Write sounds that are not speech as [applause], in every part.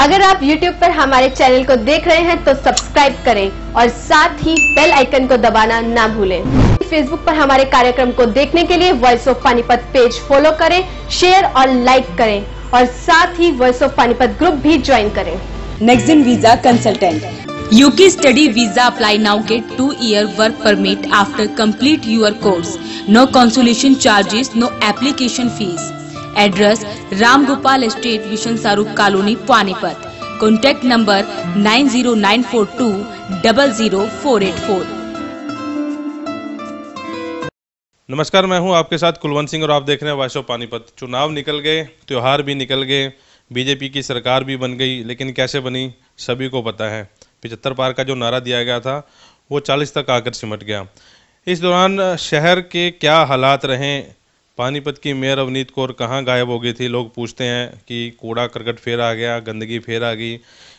अगर आप YouTube पर हमारे चैनल को देख रहे हैं तो सब्सक्राइब करें और साथ ही बेल आइकन को दबाना ना भूलें Facebook पर हमारे कार्यक्रम को देखने के लिए voice of Panipat page follow करें शेयर और लाइक करें और साथ ही वॉइस ऑफ पानीपत ग्रुप भी ज्वाइन करें Nexon visa consultant UK study visa apply now के two year work permit after complete your course no consultation charges no application fees address Ramgopal estate Vishan Shahrukh colony Panipat contact number nine zero nine four two double zero four eight four नमस्कार मैं हूं आपके साथ कुलवंत सिंह और आप देख रहे हैं वाशो पानीपत चुनाव निकल गए त्यौहार भी निकल गए बीजेपी की सरकार भी बन गई लेकिन कैसे बनी सभी को पता है पिचहत्तर पार का जो नारा दिया गया था वो चालीस तक आकर सिमट गया इस दौरान शहर के क्या हालात रहे पानीपत की मेयर अवनीत कौर कहाँ गायब हो गई थी लोग पूछते हैं कि कूड़ा करकट फेर आ गया गंदगी फेर आ गई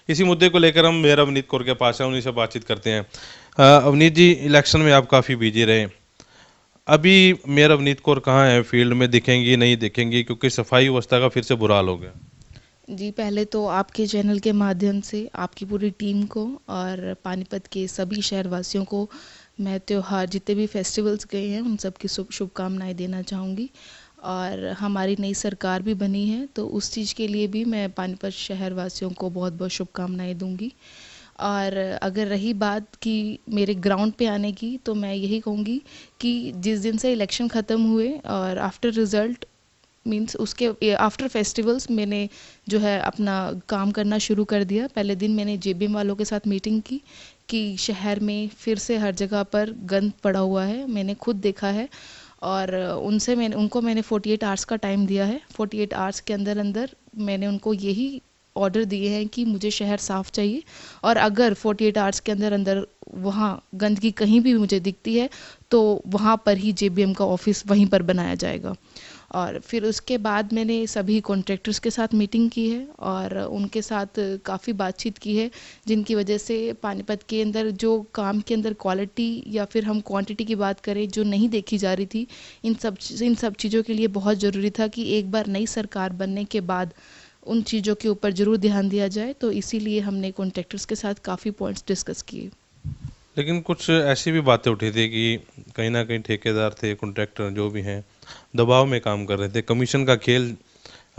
इसी मुद्दे को लेकर हम मेयर अवनीत कौर के पास हैं उन्हीं से बातचीत करते हैं अवनीत जी इलेक्शन में आप काफ़ी बिजी रहे अभी मेयर अवनीत कौर कहाँ हैं फील्ड में दिखेंगी नहीं दिखेंगी क्योंकि सफाई व्यवस्था का फिर से बुरा हाल हो गया जी पहले तो आपके चैनल के माध्यम से आपकी पूरी टीम को और पानीपत के सभी शहरवासियों को मैं त्यौहार जितने भी फेस्टिवल्स गए हैं उन सब की शुभकामनाएँ देना चाहूँगी और हमारी नई सरकार भी बनी है तो उस चीज़ के लिए भी मैं पानीपत शहर वासियों को बहुत बहुत शुभकामनाएँ दूँगी और अगर रही बात कि मेरे ग्राउंड पे आने की तो मैं यही कहूँगी कि जिस दिन से इलेक्शन ख़त्म हुए और आफ्टर रिज़ल्ट मीन्स उसके आफ्टर फेस्टिवल्स मैंने जो है अपना काम करना शुरू कर दिया पहले दिन मैंने जे वालों के साथ मीटिंग की कि शहर में फिर से हर जगह पर गंद पड़ा हुआ है मैंने खुद देखा है और उनसे मैंने उनको मैंने 48 आवर्स का टाइम दिया है 48 आवर्स के अंदर अंदर मैंने उनको यही ऑर्डर दिए हैं कि मुझे शहर साफ़ चाहिए और अगर 48 आवर्स के अंदर अंदर वहाँ गंदगी कहीं भी मुझे दिखती है तो वहाँ पर ही जे का ऑफिस वहीं पर बनाया जाएगा और फिर उसके बाद मैंने सभी कॉन्ट्रैक्टर्स के साथ मीटिंग की है और उनके साथ काफ़ी बातचीत की है जिनकी वजह से पानीपत के अंदर जो काम के अंदर क्वालिटी या फिर हम क्वांटिटी की बात करें जो नहीं देखी जा रही थी इन सब इन सब चीज़ों के लिए बहुत ज़रूरी था कि एक बार नई सरकार बनने के बाद उन चीज़ों के ऊपर ज़रूर ध्यान दिया जाए तो इसीलिए हमने कॉन्ट्रैक्टर्स के साथ काफ़ी पॉइंट्स डिस्कस किए लेकिन कुछ ऐसी भी बातें उठी थी कि कहीं ना कहीं ठेकेदार थे कॉन्ट्रैक्टर जो भी हैं दबाव में काम कर रहे थे कमीशन का खेल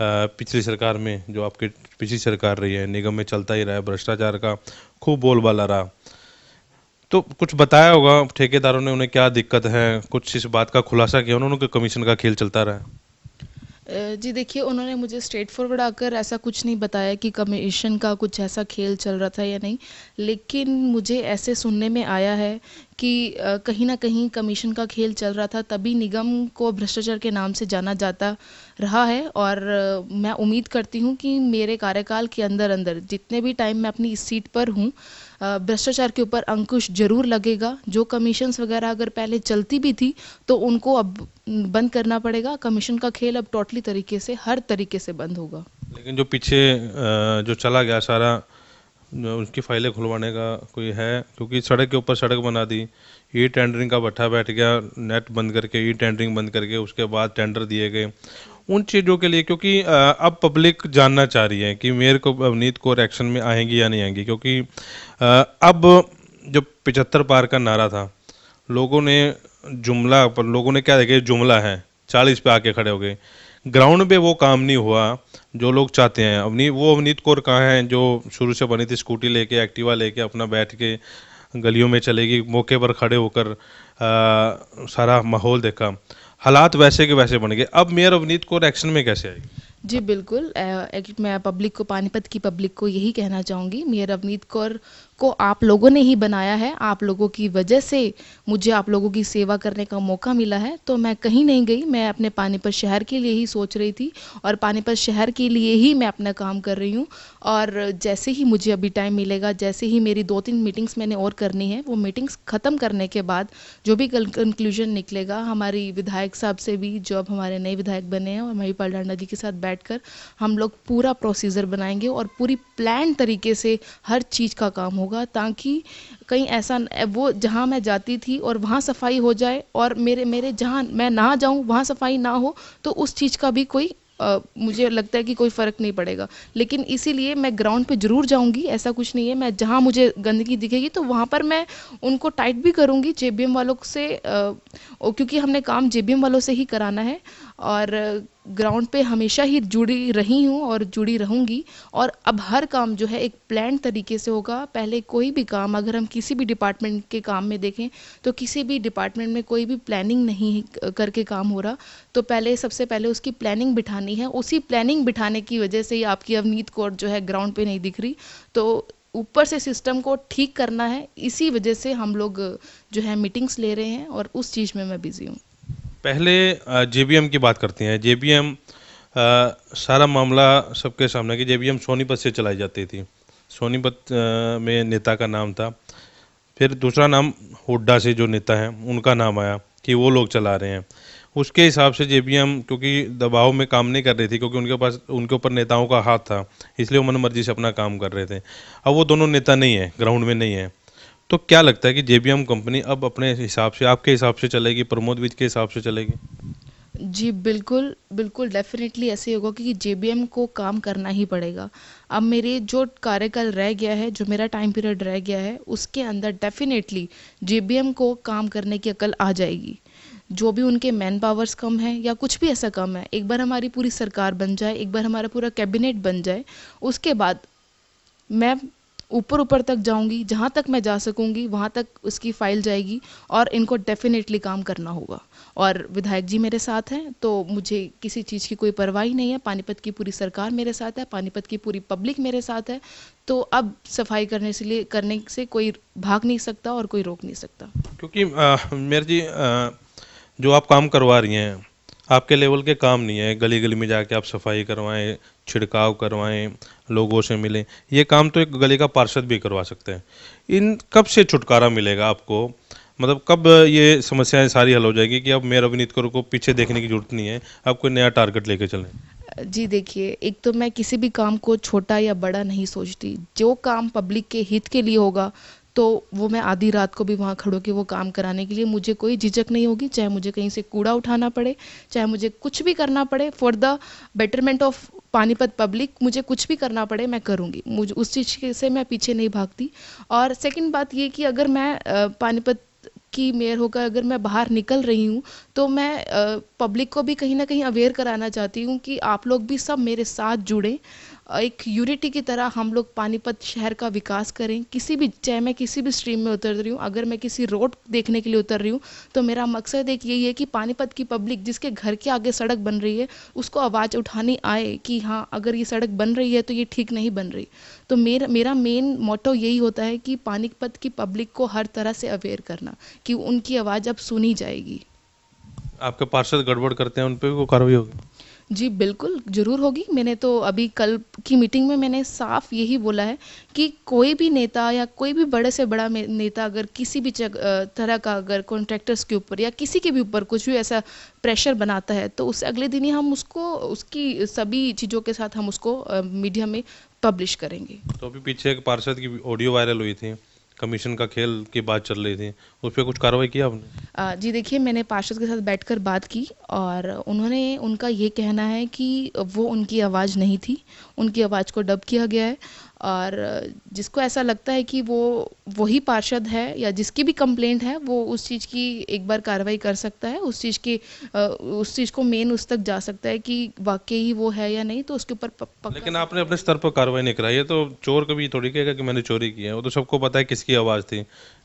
पिछली सरकार में जो आपके पिछली सरकार रही है निगम में चलता ही रहा है भ्रष्टाचार का खूब बोलबाला रहा तो कुछ बताया होगा ठेकेदारों ने उन्हें क्या दिक्कत है कुछ इस बात का खुलासा किया उन्होंने कमीशन का खेल चलता रहा जी देखिए उन्होंने मुझे स्ट्रेट फॉरवर्ड आकर ऐसा कुछ नहीं बताया कि कमीशन का कुछ ऐसा खेल चल रहा था या नहीं लेकिन मुझे ऐसे सुनने में आया है कि कहीं ना कहीं कमीशन का खेल चल रहा था तभी निगम को भ्रष्टाचार के नाम से जाना जाता रहा है और मैं उम्मीद करती हूँ कि मेरे कार्यकाल के अंदर अंदर जितने भी टाइम मैं अपनी इस सीट पर हूँ भ्रष्टाचार के ऊपर अंकुश जरूर लगेगा जो कमीशन वगैरह अगर पहले चलती भी थी तो उनको अब बंद करना पड़ेगा कमीशन का खेल अब टोटली तरीके से हर तरीके से बंद होगा लेकिन जो पीछे जो चला गया सारा उनकी फाइलें खुलवाने का कोई है क्योंकि सड़क के ऊपर सड़क बना दी ई टेंडरिंग का भट्ठा बैठ गया नेट बंद करके ई टेंडरिंग बंद करके उसके बाद टेंडर दिए गए उन चीज़ों के लिए क्योंकि अब पब्लिक जानना चाह रही है कि मेयर को अवनीत कौर एक्शन में आएंगी या नहीं आएंगी क्योंकि अब जो पिचहत्तर पार का नारा था लोगों ने जुमला पर लोगों ने क्या देखा जुमला है चालीस पे आके खड़े हो गए ग्राउंड पे वो काम नहीं हुआ जो लोग चाहते हैं अवनीत वो अवनीत कौर कहाँ हैं जो शुरू से बनी थी स्कूटी लेके एक्टिवा लेके अपना बैठ के गलियों में चलेगी मौके पर खड़े होकर सारा माहौल देखा हालात वैसे के वैसे बन गए अब मेयर अवनीत कौर एक्शन में कैसे आएगी जी बिल्कुल मैं पब्लिक को पानीपत की पब्लिक को यही कहना चाहूँगी मेयर अवनीत कौर को आप लोगों ने ही बनाया है आप लोगों की वजह से मुझे आप लोगों की सेवा करने का मौका मिला है तो मैं कहीं नहीं गई मैं अपने पानीपत शहर के लिए ही सोच रही थी और पानीपत शहर के लिए ही मैं अपना काम कर रही हूँ और जैसे ही मुझे अभी टाइम मिलेगा जैसे ही मेरी दो तीन मीटिंग्स मैंने और करनी है वो मीटिंग्स ख़त्म करने के बाद जो भी कंक्लूजन निकलेगा हमारी विधायक साहब से भी जो अब हमारे नए विधायक बने हैं और हमारी पलडांडा जी के साथ बैठ हम लोग पूरा प्रोसीजर बनाएंगे और पूरी प्लान तरीके से हर चीज़ का काम होगा होगा ताकि कहीं ऐसा वो जहाँ मैं जाती थी और वहाँ सफाई हो जाए और मेरे मेरे जहाँ मैं ना जाऊँ वहाँ सफाई ना हो तो उस चीज़ का भी कोई आ, मुझे लगता है कि कोई फ़र्क नहीं पड़ेगा लेकिन इसीलिए मैं ग्राउंड पे ज़रूर जाऊंगी ऐसा कुछ नहीं है मैं जहाँ मुझे गंदगी दिखेगी तो वहाँ पर मैं उनको टाइट भी करूँगी जे वालों से क्योंकि हमने काम जे वालों से ही कराना है और ग्राउंड पे हमेशा ही जुड़ी रही हूँ और जुड़ी रहूँगी और अब हर काम जो है एक प्लान तरीके से होगा पहले कोई भी काम अगर हम किसी भी डिपार्टमेंट के काम में देखें तो किसी भी डिपार्टमेंट में कोई भी प्लानिंग नहीं करके काम हो रहा तो पहले सबसे पहले उसकी प्लानिंग बिठानी है उसी प्लानिंग बिठाने की वजह से ही आपकी अवनीत कौर जो है ग्राउंड पर नहीं दिख रही तो ऊपर से सिस्टम को ठीक करना है इसी वजह से हम लोग जो है मीटिंग्स ले रहे हैं और उस चीज़ में मैं बिज़ी हूँ पहले जे की बात करते हैं जे सारा मामला सबके सामने कि जे सोनीपत से चलाई जाती थी सोनीपत में नेता का नाम था फिर दूसरा नाम हुड्डा से जो नेता हैं उनका नाम आया कि वो लोग चला रहे हैं उसके हिसाब से जे क्योंकि दबाव में काम नहीं कर रही थी क्योंकि उनके पास उनके ऊपर नेताओं का हाथ था इसलिए वो मन मर्जी से अपना काम कर रहे थे अब वो दोनों नेता नहीं है ग्राउंड में नहीं है तो क्या लगता है कि जेबीएम कंपनी अब अपने हिसाब से आपके हिसाब से चलेगी प्रमोद विज के हिसाब से चलेगी जी बिल्कुल बिल्कुल डेफिनेटली ऐसे होगा क्योंकि जे को काम करना ही पड़ेगा अब मेरे जो कार्यकाल रह गया है जो मेरा टाइम पीरियड रह गया है उसके अंदर डेफिनेटली जे को काम करने की अकल आ जाएगी जो भी उनके मैन पावर्स कम है या कुछ भी ऐसा कम है एक बार हमारी पूरी सरकार बन जाए एक बार हमारा पूरा कैबिनेट बन जाए उसके बाद मैं ऊपर ऊपर तक जाऊंगी जहाँ तक मैं जा सकूंगी वहाँ तक उसकी फाइल जाएगी और इनको डेफिनेटली काम करना होगा और विधायक जी मेरे साथ हैं तो मुझे किसी चीज़ की कोई परवाह ही नहीं है पानीपत की पूरी सरकार मेरे साथ है पानीपत की पूरी पब्लिक मेरे साथ है तो अब सफाई करने से लिए करने से कोई भाग नहीं सकता और कोई रोक नहीं सकता क्योंकि मेरे जी आ, जो आप काम करवा रही हैं आपके लेवल के काम नहीं है गली गली में जाके आप सफाई करवाएं छिड़काव करवाएं लोगों से मिलें ये काम तो एक गले का पार्षद भी करवा सकते हैं इन कब से छुटकारा मिलेगा आपको मतलब कब ये समस्याएं सारी हल हो जाएगी कि अब मेयर अभिनीत कौर को पीछे देखने की जरूरत नहीं है आप कोई नया टारगेट लेके चलें जी देखिए एक तो मैं किसी भी काम को छोटा या बड़ा नहीं सोचती जो काम पब्लिक के हित के लिए होगा तो वो मैं आधी रात को भी वहाँ खड़ो के वो काम कराने के लिए मुझे कोई झिझक नहीं होगी चाहे मुझे कहीं से कूड़ा उठाना पड़े चाहे मुझे कुछ भी करना पड़े for the betterment of Panipat public मुझे कुछ भी करना पड़े मैं करूँगी मुझे उस चीज़ से मैं पीछे नहीं भागती और सेकंड बात ये कि अगर मैं पानीपत की मेयर होकर अगर मैं बाहर निकल रही हूँ तो मैं पब्लिक को भी कहीं ना कहीं अवेयर कराना चाहती हूँ कि आप लोग भी सब मेरे साथ जुड़ें एक यूनिटी की तरह हम लोग पानीपत शहर का विकास करें किसी भी चाहे मैं किसी भी स्ट्रीम में उतर रही हूँ अगर मैं किसी रोड देखने के लिए उतर रही हूँ तो मेरा मकसद एक यही है कि पानीपत की पब्लिक जिसके घर के आगे सड़क बन रही है उसको आवाज़ उठानी आए कि हाँ अगर ये सड़क बन रही है तो ये ठीक नहीं बन रही तो मेरा मेरा मेन मोटो यही होता है कि पानीपत की पब्लिक को हर तरह से अवेयर करना कि उनकी आवाज़ अब सुनी जाएगी आपके पार्षद गड़बड़ करते हैं उन पर भी कार्रवाई होगी जी बिल्कुल ज़रूर होगी मैंने तो अभी कल की मीटिंग में मैंने साफ यही बोला है कि कोई भी नेता या कोई भी बड़े से बड़ा नेता अगर किसी भी तरह का अगर कॉन्ट्रैक्टर्स के ऊपर या किसी के भी ऊपर कुछ भी ऐसा प्रेशर बनाता है तो उस अगले दिन ही हम उसको उसकी सभी चीज़ों के साथ हम उसको मीडिया में पब्लिश करेंगे तो अभी पीछे एक पार्षद की ऑडियो वायरल हुई थी कमीशन का खेल की बात चल रही थी उस पर कुछ कार्रवाई किया आपने जी देखिए मैंने पार्षद के साथ बैठकर बात की और उन्होंने उनका ये कहना है कि वो उनकी आवाज़ नहीं थी उनकी आवाज़ को डब किया गया है और जिसको ऐसा लगता है कि वो वही पार्षद है या जिसकी भी कंप्लेंट है वो उस चीज़ की एक बार कार्रवाई कर सकता है उस चीज़ की उस चीज़ को मेन उस तक जा सकता है कि वाकई ही वो है या नहीं तो उसके ऊपर लेकिन आपने अपने स्तर पर कार्रवाई नहीं कराई है तो चोर कभी थोड़ी कहेगा कि मैंने चोरी की है वो तो सबको पता है किसकी आवाज़ थी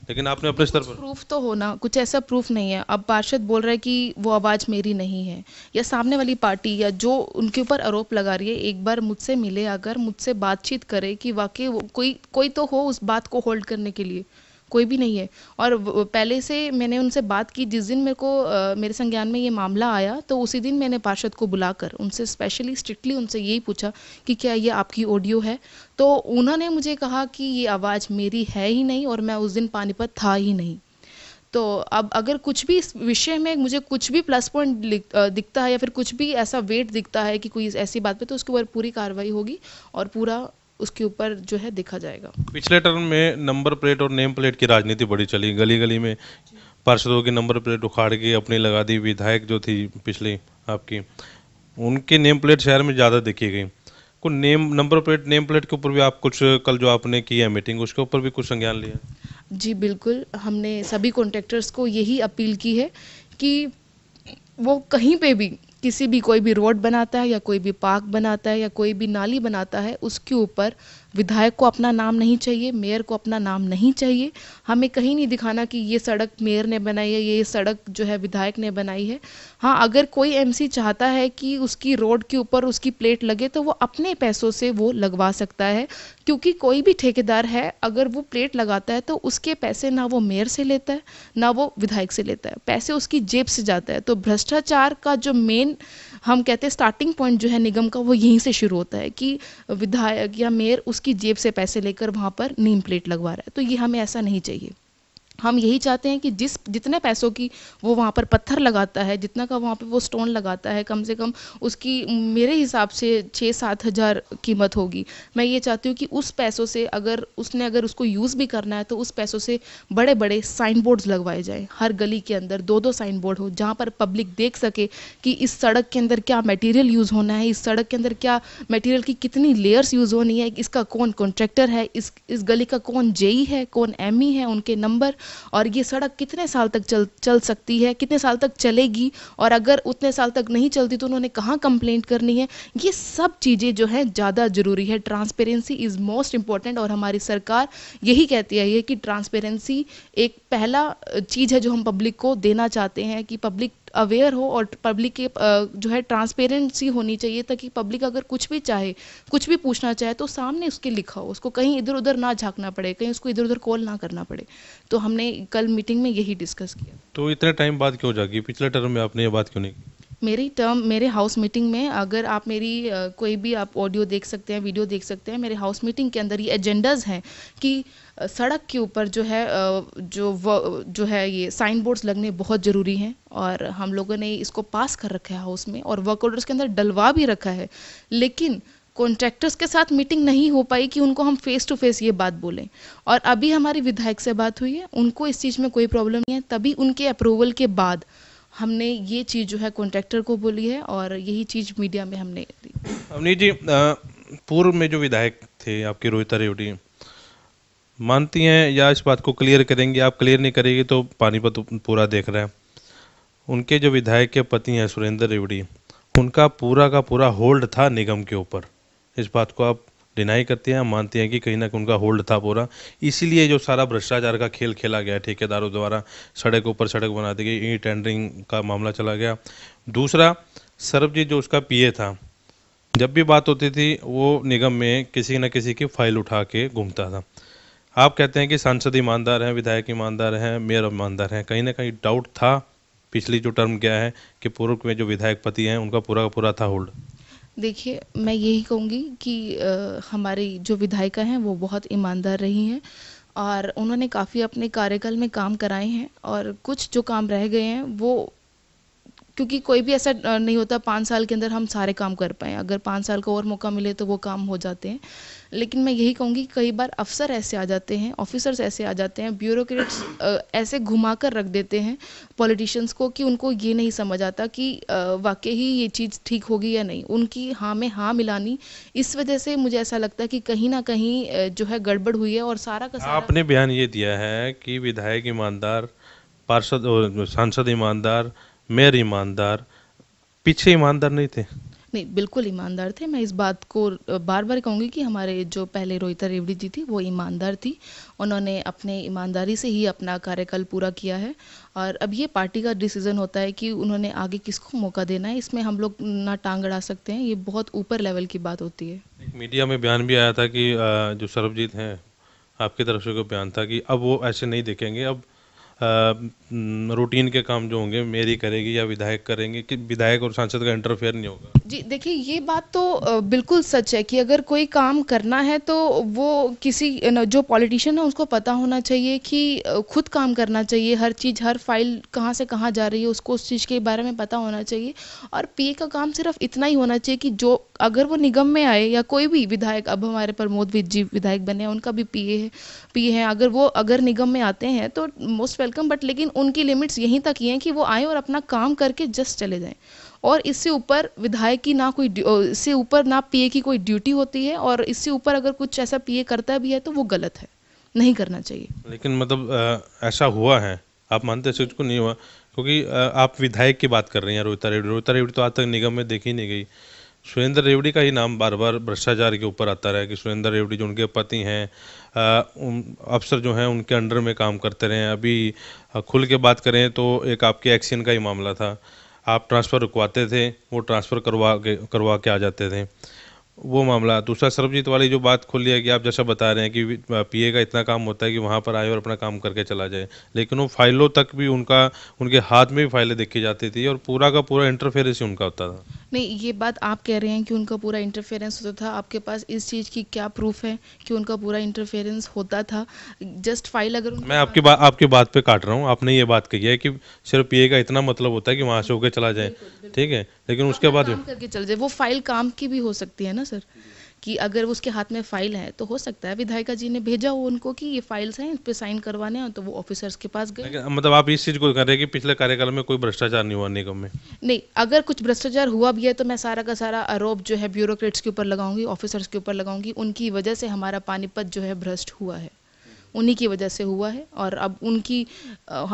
लेकिन आपने अपने स्तर पर प्रूफ तो होना कुछ ऐसा प्रूफ नहीं है अब पार्षद बोल रहा है कि वो आवाज़ मेरी नहीं है या सामने वाली पार्टी या जो उनके ऊपर आरोप लगा रही है एक बार मुझसे मिले अगर मुझसे बातचीत करे कि वाकई कोई कोई तो हो उस बात को होल्ड करने के लिए कोई भी नहीं है और पहले से मैंने उनसे बात की जिस दिन मेरे को आ, मेरे संज्ञान में ये मामला आया तो उसी दिन मैंने पार्षद को बुलाकर उनसे स्पेशली स्ट्रिक्टली उनसे यही पूछा कि क्या ये आपकी ऑडियो है तो उन्होंने मुझे कहा कि ये आवाज़ मेरी है ही नहीं और मैं उस दिन पानीपत था ही नहीं तो अब अगर कुछ भी इस विषय में मुझे कुछ भी प्लस पॉइंट दिखता है या फिर कुछ भी ऐसा वेट दिखता है कि कोई ऐसी बात पे तो उसके ऊपर पूरी कार्रवाई होगी और पूरा उसके ऊपर जो है देखा जाएगा पिछले टर्म में नंबर प्लेट और नेम प्लेट की राजनीति बड़ी चली गली गली में पार्षदों की नंबर प्लेट उखाड़ के अपनी लगा दी विधायक जो थी पिछली आपकी उनके नेम प्लेट शहर में ज़्यादा देखी गई को name number plate name plate के ऊपर भी आप कुछ कल जो आपने की है मीटिंग उसके ऊपर भी कुछ संज्ञान लिया जी बिल्कुल हमने सभी कॉन्ट्रेक्टर्स को यही अपील की है कि वो कहीं पे भी किसी भी कोई भी रोड बनाता है या कोई भी पार्क बनाता है या कोई भी नाली बनाता है उसके ऊपर विधायक को अपना नाम नहीं चाहिए मेयर को अपना नाम नहीं चाहिए हमें कहीं नहीं दिखाना कि ये सड़क मेयर ने बनाई है ये सड़क जो है विधायक ने बनाई है हाँ अगर कोई एमसी चाहता है कि उसकी रोड के ऊपर उसकी प्लेट लगे तो वो अपने पैसों से वो लगवा सकता है क्योंकि कोई भी ठेकेदार है अगर वो प्लेट लगाता है तो उसके पैसे ना वो मेयर से लेता है ना वो विधायक से लेता है पैसे उसकी जेब से जाता है तो भ्रष्टाचार का जो मेन हम कहते हैं स्टार्टिंग पॉइंट जो है निगम का वो यहीं से शुरू होता है कि विधायक या मेयर उसकी जेब से पैसे लेकर वहाँ पर नेम प्लेट लगवा रहा है तो ये हमें ऐसा नहीं चाहिए हम यही चाहते हैं कि जिस जितने पैसों की वो वहाँ पर पत्थर लगाता है जितना का वहाँ पे वो स्टोन लगाता है कम से कम उसकी मेरे हिसाब से छः सात हज़ार कीमत होगी मैं ये चाहती हूँ कि उस पैसों से अगर उसने अगर उसको यूज़ भी करना है तो उस पैसों से बड़े बड़े साइन बोर्ड्स लगवाए जाएँ हर गली के अंदर दो दो साइन बोर्ड हो जहाँ पर पब्लिक देख सके कि इस सड़क के अंदर क्या मटीरियल यूज़ होना है इस सड़क के अंदर क्या मटीरियल की कितनी लेयर्स यूज़ होनी है इसका कौन कॉन्ट्रैक्टर है इस इस गली का कौन जेई e है कौन एम e है उनके नंबर और ये सड़क कितने साल तक चल चल सकती है कितने साल तक चलेगी और अगर उतने साल तक नहीं चलती तो उन्होंने कहाँ कंप्लेंट करनी है ये सब चीज़ें जो है ज़्यादा ज़रूरी है ट्रांसपेरेंसी इज़ मोस्ट इम्पॉर्टेंट और हमारी सरकार यही कहती है कि ट्रांसपेरेंसी एक पहला चीज़ है जो हम पब्लिक को देना चाहते हैं कि पब्लिक अवेयर हो और पब्लिक के जो है ट्रांसपेरेंसी होनी चाहिए ताकि पब्लिक अगर कुछ भी चाहे कुछ भी पूछना चाहे तो सामने उसके लिखा हो उसको कहीं इधर उधर ना झांकना पड़े कहीं उसको इधर उधर कॉल ना करना पड़े तो हमने कल मीटिंग में यही डिस्कस किया तो इतने टाइम बाद क्यों जागी पिछले टर्म में आपने ये बात क्यों नहीं की मेरी टर्म मेरे हाउस मीटिंग में अगर आप मेरी कोई भी आप ऑडियो देख सकते हैं वीडियो देख सकते हैं मेरे हाउस मीटिंग के अंदर ये एजेंडाज हैं कि सड़क के ऊपर जो है जो व, जो है ये साइन बोर्ड्स लगने बहुत ज़रूरी हैं और हम लोगों ने इसको पास कर रखा है हाउस में और वर्क ऑर्डर्स के अंदर डलवा भी रखा है लेकिन कॉन्ट्रैक्टर्स के साथ मीटिंग नहीं हो पाई कि उनको हम फेस टू फेस ये बात बोलें और अभी हमारी विधायक से बात हुई है उनको इस चीज़ में कोई प्रॉब्लम नहीं है तभी उनके अप्रूवल के बाद हमने ये चीज़ जो है कॉन्ट्रैक्टर को बोली है और यही चीज़ मीडिया में हमने दी अवनीत जी पूर्व में जो विधायक थे आपके रोहिता रेवड़ी मानती हैं या इस बात को क्लियर करेंगे आप क्लियर नहीं करेंगे तो पानीपत पूरा देख रहे हैं उनके जो विधायक के पति हैं सुरेंद्र रेवड़ी उनका पूरा का पूरा होल्ड था निगम के ऊपर इस बात को आप डिनाई करते हैं मानते हैं कि कहीं ना कहीं उनका होल्ड था पूरा इसीलिए जो सारा भ्रष्टाचार का खेल खेला गया ठेकेदारों द्वारा सड़क ऊपर सड़क बना दी गई ई टेंडरिंग का मामला चला गया दूसरा सरबजीत जो उसका पीए था जब भी बात होती थी वो निगम में किसी न किसी की फाइल उठा के घूमता था आप कहते हैं कि सांसद ईमानदार हैं विधायक ईमानदार हैं मेयर ईमानदार हैं कहीं ना कहीं डाउट था पिछली जो टर्म गया है कि पूर्व में जो विधायक पति हैं उनका पूरा का पूरा था होल्ड देखिए मैं यही कहूँगी कि हमारी जो विधायिका हैं वो बहुत ईमानदार रही हैं और उन्होंने काफ़ी अपने कार्यकाल में काम कराए हैं और कुछ जो काम रह गए हैं वो क्योंकि कोई भी ऐसा नहीं होता पाँच साल के अंदर हम सारे काम कर पाएँ अगर पाँच साल का और मौका मिले तो वो काम हो जाते हैं लेकिन मैं यही कहूँगी कई बार अफसर ऐसे आ जाते हैं ऑफिसर्स ऐसे आ जाते हैं ब्यूरोक्रेट्स ऐसे घुमा कर रख देते हैं पॉलिटिशियंस को कि उनको ये नहीं समझ आता कि वाकई ही ये चीज़ ठीक होगी या नहीं उनकी हाँ में हाँ मिलानी इस वजह से मुझे ऐसा लगता है कि कहीं ना कहीं जो है गड़बड़ हुई है और सारा का सारा आपने बयान ये दिया है कि विधायक ईमानदार पार्षद सांसद ईमानदार मेयर ईमानदार पीछे ईमानदार नहीं थे नहीं बिल्कुल ईमानदार थे मैं इस बात को बार बार कहूँगी कि हमारे जो पहले रोहिता रेवड़ी जी थी वो ईमानदार थी उन्होंने अपने ईमानदारी से ही अपना कार्यकाल पूरा किया है और अब ये पार्टी का डिसीज़न होता है कि उन्होंने आगे किसको मौका देना है इसमें हम लोग ना टांग अड़ा सकते हैं ये बहुत ऊपर लेवल की बात होती है मीडिया में बयान भी आया था कि जो सरबजीत हैं आपकी तरफ से कोई बयान था कि अब वो ऐसे नहीं देखेंगे अब रूटीन के काम जो होंगे मेरी करेगी या विधायक करेंगे कि विधायक और सांसद का इंटरफेयर नहीं होगा जी देखिए ये बात तो बिल्कुल सच है कि अगर कोई काम करना है तो वो किसी जो पॉलिटिशियन है उसको पता होना चाहिए कि खुद काम करना चाहिए हर चीज़ हर फाइल कहाँ से कहाँ जा रही है उसको उस चीज़ के बारे में पता होना चाहिए और पीए का काम सिर्फ इतना ही होना चाहिए कि जो अगर वो निगम में आए या कोई भी विधायक अब हमारे प्रमोद जी विधायक बने हैं उनका भी पीए है पीए हैं अगर वो अगर निगम में आते हैं तो मोस्ट वेलकम बट लेकिन उनकी लिमिट्स यहीं तक ही हैं कि वो आए और अपना काम करके जस्ट चले जाएं और इससे ऊपर विधायक की ना कोई इससे ऊपर ना पीए की कोई ड्यूटी होती है और इससे ऊपर अगर कुछ ऐसा पीए करता भी है तो वो गलत है नहीं करना चाहिए लेकिन मतलब ऐसा हुआ है आप मानते हैं को नहीं हुआ क्योंकि आप विधायक की बात कर रहे हैं रोहिता रेड्डी रोहिता रेड्डी तो आज तक निगम में देखी नहीं गई सुरेंद्र रेवड़ी का ही नाम बार बार भ्रष्टाचार के ऊपर आता रहा है कि सुरेंद्र रेवड़ी जो उनके पति हैं अफसर जो हैं उनके अंडर में काम करते रहे अभी खुल के बात करें तो एक आपके एक्सीन का ही मामला था आप ट्रांसफ़र रुकवाते थे वो ट्रांसफ़र करवा के करवा के आ जाते थे वो मामला दूसरा सरबजीत वाली जो बात खुली है कि आप जैसा बता रहे हैं कि पीए का इतना काम होता है कि वहाँ पर आए और अपना काम करके चला जाए लेकिन वो फाइलों तक भी उनका उनके हाथ में भी फाइलें देखी जाती थी और पूरा का पूरा इंटरफेरेंस ही उनका होता था नहीं ये बात आप कह रहे हैं कि उनका पूरा इंटरफेरेंस होता था आपके पास इस चीज़ की क्या प्रूफ है कि उनका पूरा इंटरफेरेंस होता था जस्ट फाइल अगर मैं आपके बात आपके बात पे काट रहा हूँ आपने ये बात कही है कि सिर्फ पीए का इतना मतलब होता है कि वहाँ से होकर चला जाए ठीक है लेकिन उसके बाद करके चल जाए वो फाइल काम की भी हो सकती है ना सर कि अगर उसके हाथ में फाइल है तो हो सकता है विधायिका जी ने भेजा हो उनको कि ये फाइल्स हैं इन पे साइन करवाने हैं तो वो ऑफिसर्स के पास गए मतलब आप इस चीज को कह रहे हैं कि पिछले कार्यकाल में कोई भ्रष्टाचार नहीं हुआ निगम में नहीं अगर कुछ भ्रष्टाचार हुआ भी है तो मैं सारा का सारा आरोप जो है ब्यूरोक्रेट्स के ऊपर लगाऊंगी ऑफिसर्स के ऊपर लगाऊंगी उनकी वजह से हमारा पानीपत जो है भ्रष्ट हुआ है उन्हीं की वजह से हुआ है और अब उनकी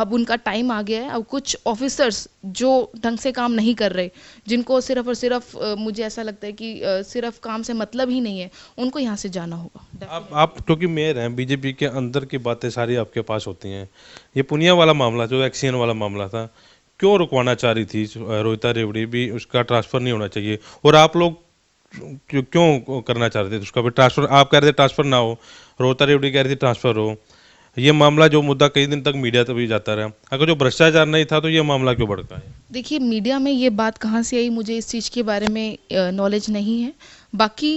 अब उनका टाइम आ गया है अब कुछ ऑफिसर्स जो ढंग से काम नहीं कर रहे जिनको सिर्फ और सिर्फ मुझे ऐसा लगता है कि सिर्फ काम से मतलब ही नहीं है उनको यहाँ से जाना होगा आप आप क्योंकि मेयर हैं बीजेपी के अंदर की बातें सारी आपके पास होती हैं ये पुनिया वाला मामला जो एक्सीन वाला मामला था क्यों रुकवाना चाह रही थी रोहिता रेवड़ी भी उसका ट्रांसफ़र नहीं होना चाहिए और आप लोग क्यों क्यों करना चाहते थे उसका भी ट्रांसफर आप कह रहे थे ट्रांसफर ना हो रोहता रेवड़ी कह रही थी ट्रांसफर हो ये मामला जो मुद्दा कई दिन तक मीडिया तक भी जाता रहा अगर जो भ्रष्टाचार नहीं था तो ये मामला क्यों बढ़ता है देखिए मीडिया में ये बात कहाँ से आई मुझे इस चीज़ के बारे में नॉलेज नहीं है बाकी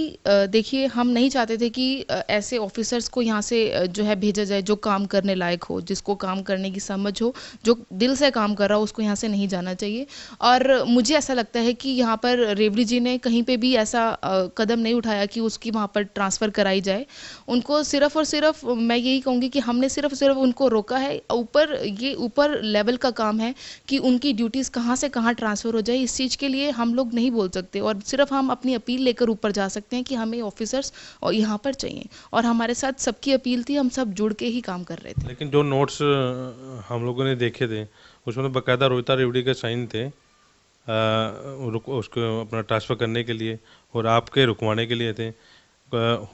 देखिए हम नहीं चाहते थे कि ऐसे ऑफिसर्स को यहाँ से जो है भेजा जाए जो काम करने लायक हो जिसको काम करने की समझ हो जो दिल से काम कर रहा हो उसको यहाँ से नहीं जाना चाहिए और मुझे ऐसा लगता है कि यहाँ पर रेवड़ी जी ने कहीं पे भी ऐसा कदम नहीं उठाया कि उसकी वहाँ पर ट्रांसफ़र कराई जाए उनको सिर्फ और सिर्फ मैं यही कहूँगी कि हमने सिर्फ सिर्फ उनको रोका है ऊपर ये ऊपर लेवल का काम है कि उनकी ड्यूटीज़ कहाँ से कहाँ ट्रांसफ़र हो जाए इस चीज़ के लिए हम लोग नहीं बोल सकते और सिर्फ हम अपनी अपील लेकर ऊपर पर जा सकते हैं कि हमें ऑफिसर्स और यहाँ पर चाहिए और हमारे साथ सबकी अपील थी हम सब जुड़ के ही काम कर रहे थे लेकिन जो नोट्स हम लोगों ने देखे थे उसमें तो बाकायदा रोहिता रेवड़ी का साइन थे आ, उसको अपना ट्रांसफ़र करने के लिए और आपके रुकवाने के लिए थे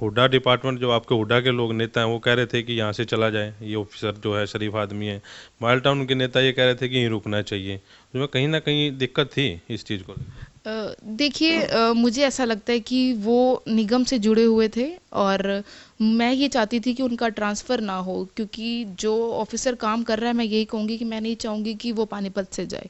हुडा डिपार्टमेंट जो आपके हुडा के लोग नेता हैं वो कह रहे थे कि यहाँ से चला जाए ये ऑफिसर जो है शरीफ आदमी है माइल टाउन के नेता ये कह रहे थे कि यहीं रुकना चाहिए तो उसमें कहीं ना कहीं दिक्कत थी इस चीज़ को देखिए मुझे ऐसा लगता है कि वो निगम से जुड़े हुए थे और मैं ये चाहती थी कि उनका ट्रांसफ़र ना हो क्योंकि जो ऑफिसर काम कर रहा है मैं यही कहूँगी कि मैं नहीं चाहूँगी कि वो पानीपत से जाए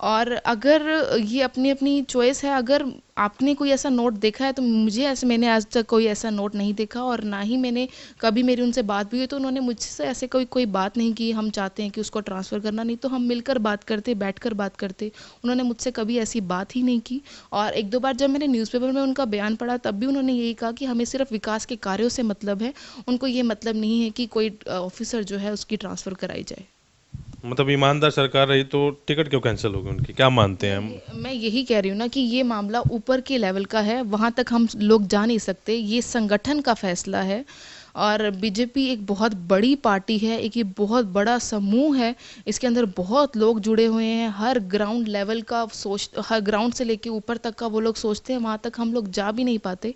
और अगर ये अपनी अपनी चॉइस है अगर आपने कोई ऐसा नोट देखा है तो मुझे ऐसे मैंने आज तक कोई ऐसा नोट नहीं देखा और ना ही मैंने कभी मेरी उनसे बात भी हुई तो उन्होंने मुझसे ऐसे कोई कोई बात नहीं की हम चाहते हैं कि उसको ट्रांसफ़र करना नहीं तो हम मिलकर बात करते बैठ कर बात करते उन्होंने मुझसे कभी ऐसी बात ही नहीं की और एक दो बार जब मैंने न्यूज़पेपर में उनका बयान पढ़ा तब भी उन्होंने यही कहा कि हमें सिर्फ विकास के कार्यों से मतलब है उनको ये मतलब नहीं है कि कोई ऑफिसर जो है उसकी ट्रांसफ़र कराई जाए मतलब ईमानदार सरकार रही तो टिकट क्यों कैंसिल होगी उनकी क्या मानते हैं हम मैं यही कह रही हूँ ना कि ये मामला ऊपर के लेवल का है वहाँ तक हम लोग जा नहीं सकते ये संगठन का फैसला है और बीजेपी एक बहुत बड़ी पार्टी है एक ये बहुत बड़ा समूह है इसके अंदर बहुत लोग जुड़े हुए हैं हर ग्राउंड लेवल का सोच हर ग्राउंड से लेके ऊपर तक का वो लोग सोचते हैं वहाँ तक हम लोग जा भी नहीं पाते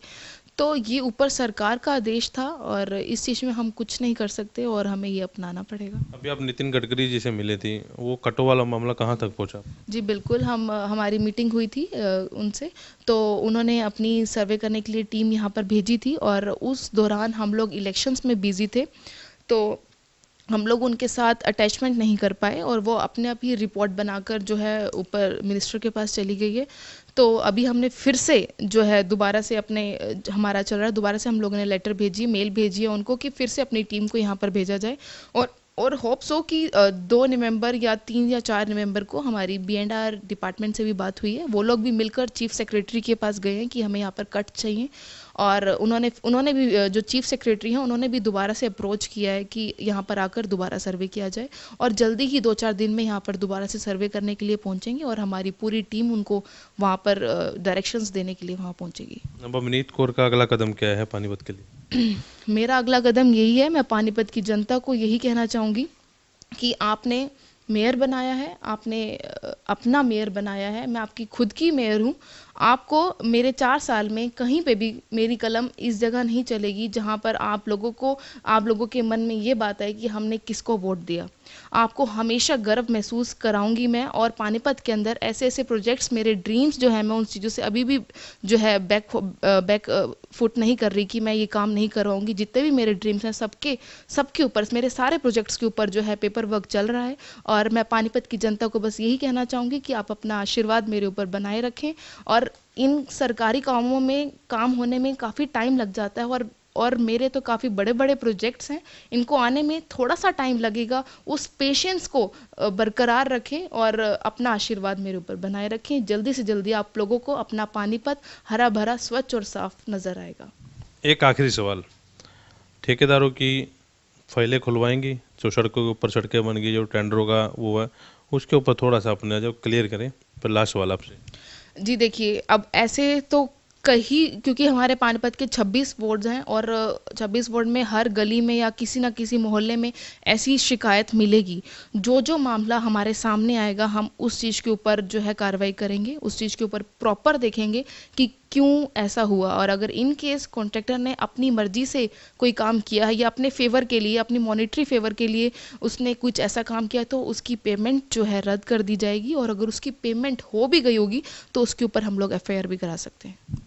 तो ये ऊपर सरकार का आदेश था और इस चीज़ में हम कुछ नहीं कर सकते और हमें ये अपनाना पड़ेगा अभी आप नितिन गडकरी जी से मिले थी वो कटो वाला मामला कहाँ तक पहुँचा जी बिल्कुल हम हमारी मीटिंग हुई थी उनसे तो उन्होंने अपनी सर्वे करने के लिए टीम यहाँ पर भेजी थी और उस दौरान हम लोग इलेक्शंस में बिजी थे तो हम लोग उनके साथ अटैचमेंट नहीं कर पाए और वो अपने आप ही रिपोर्ट बनाकर जो है ऊपर मिनिस्टर के पास चली गई है तो अभी हमने फिर से जो है दोबारा से अपने हमारा चल रहा है दोबारा से हम लोगों ने लेटर भेजी मेल भेजी है उनको कि फिर से अपनी टीम को यहाँ पर भेजा जाए और और होप्स हो कि दो नवंबर या तीन या चार नवंबर को हमारी बी एंड आर डिपार्टमेंट से भी बात हुई है वो लोग भी मिलकर चीफ सेक्रेटरी के पास गए हैं कि हमें यहाँ पर कट चाहिए और उन्होंने उन्होंने भी जो चीफ सेक्रेटरी हैं उन्होंने भी दोबारा से अप्रोच किया है कि यहाँ पर आकर दोबारा सर्वे किया जाए और जल्दी ही दो चार दिन में यहाँ पर दोबारा से सर्वे करने के लिए पहुँचेंगे और हमारी पूरी टीम उनको वहाँ पर डायरेक्शंस देने के लिए वहाँ पहुँचेगी अब अवनीत कौर का अगला कदम क्या है पानीपत के लिए [clears throat] मेरा अगला कदम यही है मैं पानीपत की जनता को यही कहना चाहूँगी कि आपने मेयर बनाया है आपने अपना मेयर बनाया है मैं आपकी खुद की मेयर हूँ आपको मेरे चार साल में कहीं पे भी मेरी कलम इस जगह नहीं चलेगी जहाँ पर आप लोगों को आप लोगों के मन में ये बात आए कि हमने किसको वोट दिया आपको हमेशा गर्व महसूस कराऊंगी मैं और पानीपत के अंदर ऐसे ऐसे प्रोजेक्ट्स मेरे ड्रीम्स जो है मैं उन चीज़ों से अभी भी जो है बैक बैक फुट नहीं कर रही कि मैं ये काम नहीं करवाऊंगी जितने भी मेरे ड्रीम्स हैं सबके सबके ऊपर मेरे सारे प्रोजेक्ट्स के ऊपर जो है पेपर वर्क चल रहा है और मैं पानीपत की जनता को बस यही कहना चाहूँगी कि आप अपना आशीर्वाद मेरे ऊपर बनाए रखें और इन सरकारी कामों में काम होने में काफ़ी टाइम लग जाता है और और मेरे तो काफ़ी बड़े बड़े प्रोजेक्ट्स हैं इनको आने में थोड़ा सा टाइम लगेगा उस पेशेंस को बरकरार रखें और अपना आशीर्वाद मेरे ऊपर बनाए रखें जल्दी से जल्दी आप लोगों को अपना पानीपत हरा भरा स्वच्छ और साफ नज़र आएगा एक आखिरी सवाल ठेकेदारों की फाइलें खुलवाएंगी जो सड़कों के ऊपर सड़कें बन गई जो टेंडरों का वो है उसके ऊपर थोड़ा सा अपने जो क्लियर करें पर लास्ट सवाल आपसे जी देखिए अब ऐसे तो कहीं क्योंकि हमारे पानीपत के 26 वार्ड्स हैं और 26 वार्ड में हर गली में या किसी ना किसी मोहल्ले में ऐसी शिकायत मिलेगी जो जो मामला हमारे सामने आएगा हम उस चीज़ के ऊपर जो है कार्रवाई करेंगे उस चीज़ के ऊपर प्रॉपर देखेंगे कि क्यों ऐसा हुआ और अगर इन केस कॉन्ट्रैक्टर ने अपनी मर्जी से कोई काम किया है या अपने फेवर के लिए अपनी मॉनिटरी फेवर के लिए उसने कुछ ऐसा काम किया तो उसकी पेमेंट जो है रद्द कर दी जाएगी और अगर उसकी पेमेंट हो भी गई होगी तो उसके ऊपर हम लोग एफ भी करा सकते हैं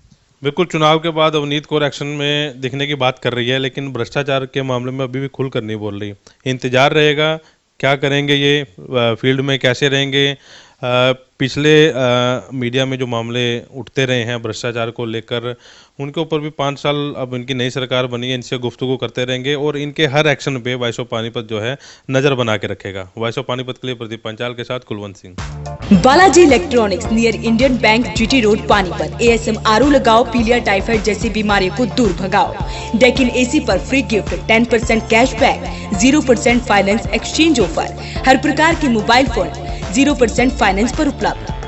बिल्कुल चुनाव के बाद अवनीत कौर एक्शन में दिखने की बात कर रही है लेकिन भ्रष्टाचार के मामले में अभी भी खुल कर नहीं बोल रही इंतजार रहेगा क्या करेंगे ये फील्ड में कैसे रहेंगे पिछले मीडिया में जो मामले उठते रहे हैं भ्रष्टाचार को लेकर उनके ऊपर भी पाँच साल अब इनकी नई सरकार बनी है इनसे गुफ्तु करते रहेंगे और इनके हर एक्शन पे वाइसो पानीपत जो है नजर बना के रखेगा वाइसो पानीपत के लिए प्रदीप पंचाल के साथ Kulwant Singh Balaji electronics near Indian bank GT road Panipat A S M RO लगाओ पीलिया टाइफाइड जैसी बीमारियों को दूर भगाओ डेकिन एसी पर free gift 10% zero percent finance exchange offer हर प्रकार के mobile phone zero percent finance पर उपलब्ध